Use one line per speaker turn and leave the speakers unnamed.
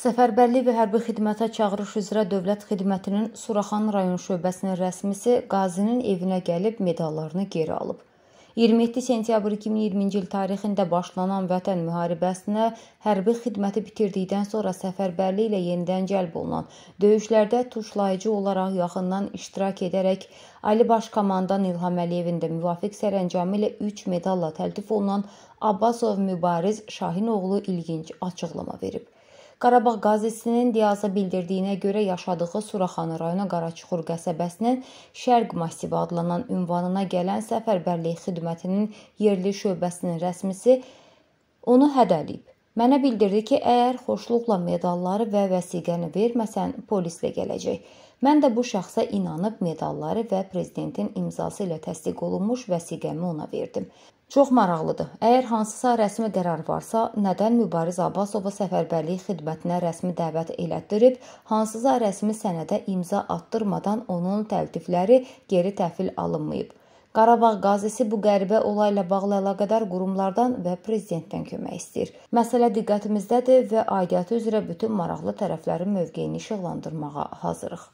Səfərbərlik və hərbi xidmətə çağırış üzrə Dövlət Xidmətinin Suraxan rayon şöbəsinin rəsmisi qazinin evinə gəlib medallarını geri alıb. 27 sentyabr 2020-ci il tarixində başlanan Vətən müharibəsinə hərbi xidməti bitirdikdən sonra səfərbərlik ilə yenidən cəlb olunan döyüşlərdə tuşlayıcı olaraq yaxından iştirak edərək Ali Baş Komandan İlham Əliyevin də müvafiq sərəncamı ilə 3 medalla təltif olunan Abbasov Mübariz Şahin oğlu ilginc açıqlama verib. Qarabağ qazisinin Diyaza bildirdiyinə görə yaşadığı Suraxanı rayonu Qaraçuxur qəsəbəsinin Şərq Masivi adlanan ünvanına gələn Səfərbərlik xidmətinin yerli şöbəsinin rəsmisi onu hədələyib. Mənə bildirdi ki, əgər xoşluqla medalları və vəsiqəni verməsən, polislə gələcək. Mən də bu şəxsə inanıb medalları və prezidentin imzası ilə təsdiq olunmuş vəsiqəmi ona verdim. Çox maraqlıdır. Əgər hansısa rəsmi qərar varsa, nədən Mübariz Abbasova səfərbərlik xidmətinə rəsmi dəvət elətdirib, hansısa rəsmi sənədə imza atdırmadan onun təklifləri geri təhvil alınmayıb? Qarabağ qazisi bu qəribə olayla bağlı əlaqədar qurumlardan və prezidentdən kömək istəyir. Məsələ diqqətimizdədir və aidiyyatı üzrə bütün maraqlı tərəflərin mövqeyini işıqlandırmağa hazırıq.